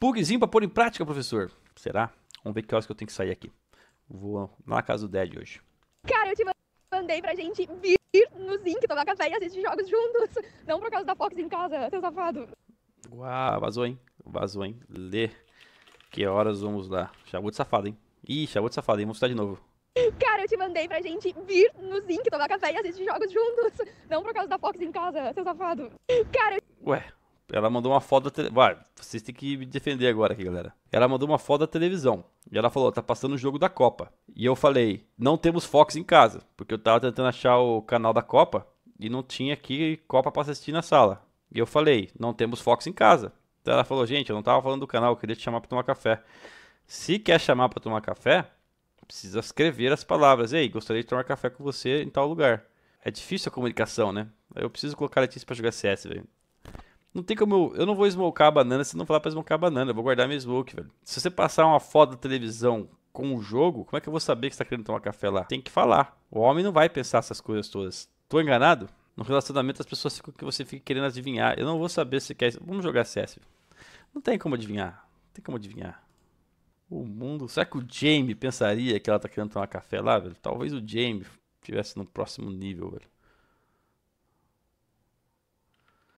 Pugzinho para pôr em prática, professor. Será? Vamos ver que horas que eu tenho que sair aqui. Vou na casa do Dad hoje. Cara, eu te mandei pra gente vir no Zinc tomar café e assistir jogos juntos. Não por causa da Fox em casa, seu safado. Uau, vazou, hein? Vazou, hein? Lê. Que horas vamos lá? Chamou de safado, hein? Ih, chamou de safado, hein? Vamos estar de novo. Cara, eu te mandei pra gente vir no Zinc tomar café e assistir jogos juntos. Não por causa da Fox em casa, seu safado. Cara. Eu... Ué, ela mandou uma foto da televisão. Vai, vocês têm que me defender agora aqui, galera. Ela mandou uma foto da televisão. E ela falou: tá passando o jogo da Copa. E eu falei: não temos Fox em casa. Porque eu tava tentando achar o canal da Copa. E não tinha aqui Copa pra assistir na sala. E eu falei: não temos Fox em casa. Então ela falou: gente, eu não tava falando do canal, eu queria te chamar pra tomar café. Se quer chamar pra tomar café, precisa escrever as palavras. Ei, gostaria de tomar café com você em tal lugar. É difícil a comunicação, né? Eu preciso colocar a Letícia pra jogar CS, velho. Não tem como eu. Eu não vou smocar a banana se não falar pra smocar a banana. Eu vou guardar minha smoke, velho. Se você passar uma foto da televisão com o jogo, como é que eu vou saber que você tá querendo tomar café lá? Tem que falar. O homem não vai pensar essas coisas todas. Tô enganado? No relacionamento as pessoas ficam que você fica querendo adivinhar. Eu não vou saber se quer. Vamos jogar CS. Não tem como adivinhar. Não tem como adivinhar. O mundo. Será que o Jamie pensaria que ela tá querendo tomar café lá, velho? Talvez o Jamie estivesse no próximo nível, velho.